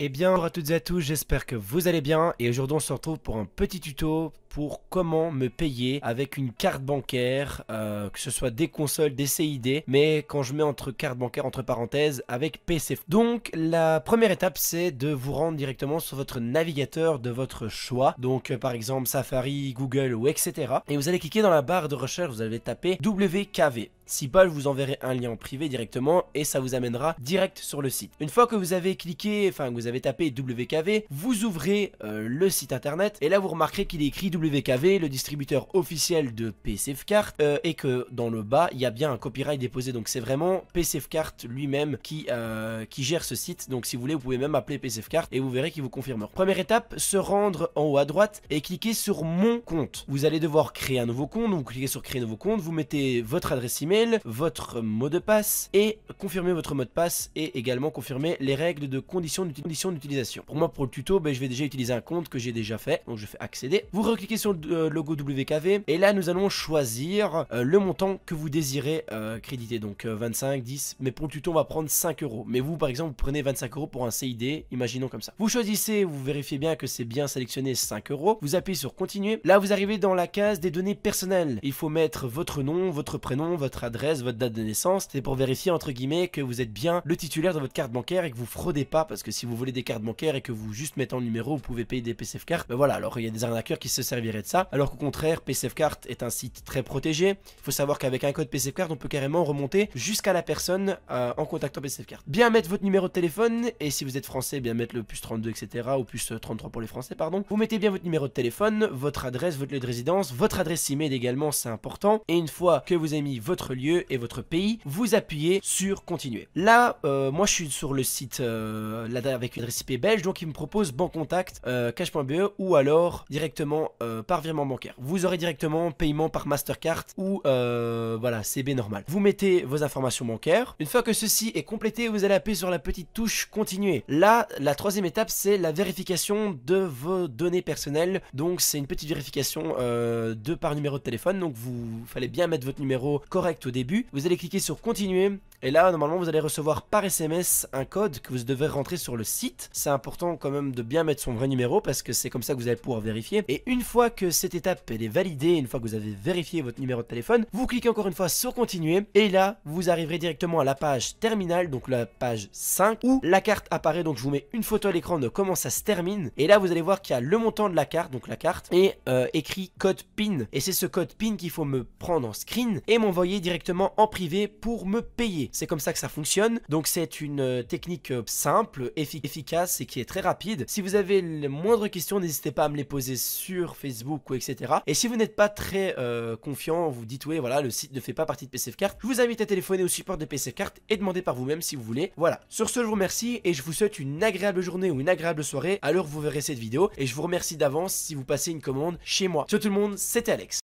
Eh bien, bonjour à toutes et à tous, j'espère que vous allez bien et aujourd'hui on se retrouve pour un petit tuto pour comment me payer avec une carte bancaire, euh, que ce soit des consoles, des CID, mais quand je mets entre carte bancaire, entre parenthèses, avec PC. Donc la première étape, c'est de vous rendre directement sur votre navigateur de votre choix, donc euh, par exemple Safari, Google ou etc. Et vous allez cliquer dans la barre de recherche, vous allez taper WKV. Si pas, je vous enverrai un lien privé directement et ça vous amènera direct sur le site. Une fois que vous avez cliqué, enfin que vous avez tapé WKV, vous ouvrez euh, le site internet et là vous remarquerez qu'il est écrit WKV, le distributeur officiel de pcf Cart, euh, et que dans le bas, il y a bien un copyright déposé. Donc c'est vraiment pcf Cart lui-même qui, euh, qui gère ce site. Donc si vous voulez, vous pouvez même appeler Cart et vous verrez qu'il vous confirmera. Première étape, se rendre en haut à droite et cliquer sur mon compte. Vous allez devoir créer un nouveau compte. vous cliquez sur créer nouveau compte, vous mettez votre adresse email, votre mot de passe et confirmer votre mot de passe et également confirmer les règles de conditions d'utilisation. Pour moi, pour le tuto, ben, je vais déjà utiliser un compte que j'ai déjà fait. Donc je fais accéder. Vous recliquez sur le euh, logo WKV et là nous allons choisir euh, le montant que vous désirez euh, créditer. Donc 25, 10, mais pour le tuto on va prendre 5 euros. Mais vous par exemple vous prenez 25 euros pour un CID, imaginons comme ça. Vous choisissez, vous vérifiez bien que c'est bien sélectionné 5 euros, vous appuyez sur continuer. Là vous arrivez dans la case des données personnelles. Il faut mettre votre nom, votre prénom, votre adresse, votre date de naissance. C'est pour vérifier entre guillemets que vous êtes bien le titulaire de votre carte bancaire et que vous fraudez pas parce que si vous voulez des cartes bancaires et que vous juste mettez en numéro vous pouvez payer des PCF cartes. Ben voilà alors il y a des arnaqueurs qui se servent virer de ça. Alors qu'au contraire, PCF Card est un site très protégé. Il faut savoir qu'avec un code PCF Card, on peut carrément remonter jusqu'à la personne euh, en contactant PCF Card. Bien mettre votre numéro de téléphone et si vous êtes français, bien mettre le plus 32, etc. ou plus 33 pour les français, pardon. Vous mettez bien votre numéro de téléphone, votre adresse, votre lieu de résidence, votre adresse email également, c'est important. Et une fois que vous avez mis votre lieu et votre pays, vous appuyez sur continuer. Là, euh, moi je suis sur le site euh, là, avec une adresse IP belge, donc il me propose Contact, Cash.be e, ou alors directement euh, par virement bancaire. Vous aurez directement paiement par Mastercard ou euh, voilà CB normal. Vous mettez vos informations bancaires. Une fois que ceci est complété, vous allez appuyer sur la petite touche continuer. Là, la troisième étape, c'est la vérification de vos données personnelles. Donc c'est une petite vérification euh, de par numéro de téléphone. Donc vous fallait bien mettre votre numéro correct au début. Vous allez cliquer sur continuer et là, normalement, vous allez recevoir par SMS un code que vous devez rentrer sur le site. C'est important quand même de bien mettre son vrai numéro parce que c'est comme ça que vous allez pouvoir vérifier. Et une fois que cette étape est validée, une fois que vous avez vérifié votre numéro de téléphone, vous cliquez encore une fois sur continuer et là, vous arriverez directement à la page terminale, donc la page 5 où la carte apparaît. Donc je vous mets une photo à l'écran de comment ça se termine et là, vous allez voir qu'il y a le montant de la carte, donc la carte et euh, écrit code PIN et c'est ce code PIN qu'il faut me prendre en screen et m'envoyer directement en privé pour me payer. C'est comme ça que ça fonctionne. Donc c'est une euh, technique euh, simple, efficace et qui est très rapide. Si vous avez les moindres questions, n'hésitez pas à me les poser sur Facebook ou etc. Et si vous n'êtes pas très euh, confiant, vous dites oui, voilà, le site ne fait pas partie de pc Je vous invite à téléphoner au support de Carte et demander par vous-même si vous voulez. Voilà. Sur ce, je vous remercie et je vous souhaite une agréable journée ou une agréable soirée Alors l'heure où vous verrez cette vidéo. Et je vous remercie d'avance si vous passez une commande chez moi. Ciao tout le monde, c'était Alex.